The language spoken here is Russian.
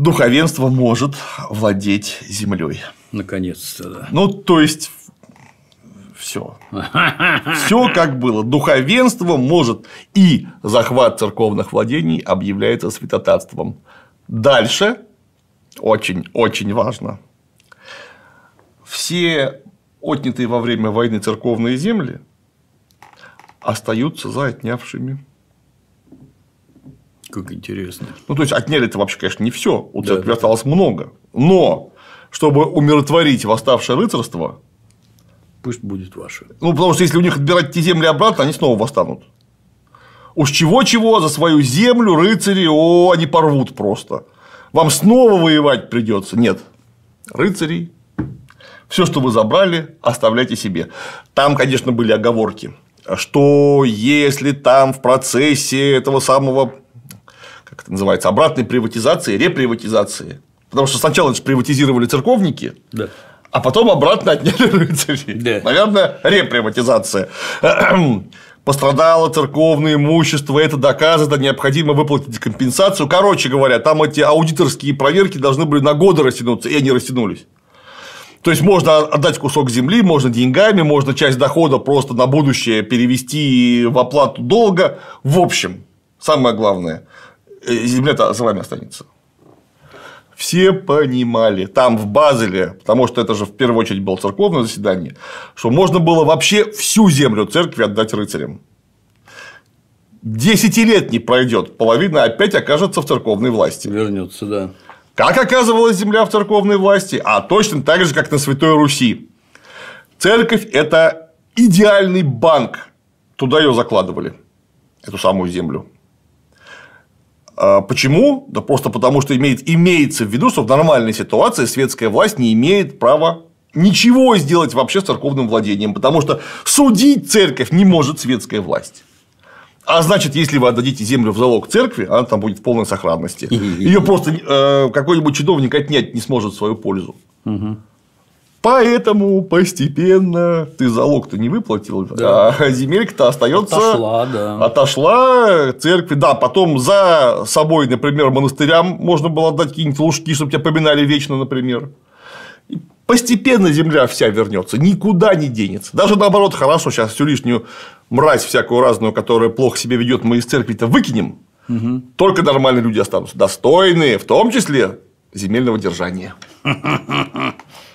духовенство может владеть землей. Наконец-то, да. Ну, то есть, все. Все как было. Духовенство может и захват церковных владений объявляется святотатством. Дальше очень-очень важно. Все отнятые во время войны церковные земли остаются за отнявшими. Как интересно. Ну, то есть отняли это вообще, конечно, не все. У церкви да. осталось много. Но чтобы умиротворить восставшее рыцарство. Пусть будет ваше. Ну, потому что если у них отбирать те земли обратно, они снова восстанут. Уж чего-чего, за свою землю рыцари, о, они порвут просто. Вам снова воевать придется. Нет. рыцари, Все, что вы забрали, оставляйте себе. Там, конечно, были оговорки, что если там в процессе этого самого как это называется, обратной приватизации, реприватизации. Потому что сначала же приватизировали церковники, да. а потом обратно отняли рыцари. Да. Наверное, реприватизация. Пострадало церковное имущество, это доказано, необходимо выплатить компенсацию. Короче говоря, там эти аудиторские проверки должны были на годы растянуться, и они растянулись. То есть можно отдать кусок земли, можно деньгами, можно часть дохода просто на будущее перевести в оплату долга. В общем, самое главное, Э, земля-то за вами останется. Все понимали, там в Базеле, потому что это же в первую очередь было церковное заседание, что можно было вообще всю землю церкви отдать рыцарям. Десяти лет не пройдет, половина опять окажется в церковной власти. Вернется, да. Как оказывалась земля в церковной власти? А точно так же, как на Святой Руси. Церковь – это идеальный банк. Туда ее закладывали, эту самую землю. А, почему? Да просто потому, что имеет, имеется в виду, что в нормальной ситуации светская власть не имеет права ничего сделать вообще с церковным владением, потому что судить церковь не может светская власть. А значит, если вы отдадите землю в залог церкви, она там будет в полной сохранности. Ее просто э, какой-нибудь чудовник отнять не сможет в свою пользу. Поэтому постепенно ты залог-то не выплатил, а да. а земелька-то остается. Отошла, да. Отошла церкви. Да, потом за собой, например, монастырям можно было отдать какие-нибудь лужки, чтобы тебя поминали вечно, например. И постепенно земля вся вернется, никуда не денется. Даже наоборот, хорошо, сейчас всю лишнюю мразь всякую разную, которая плохо себе ведет, мы из церкви-то выкинем. Угу. Только нормальные люди останутся, достойные, в том числе земельного держания.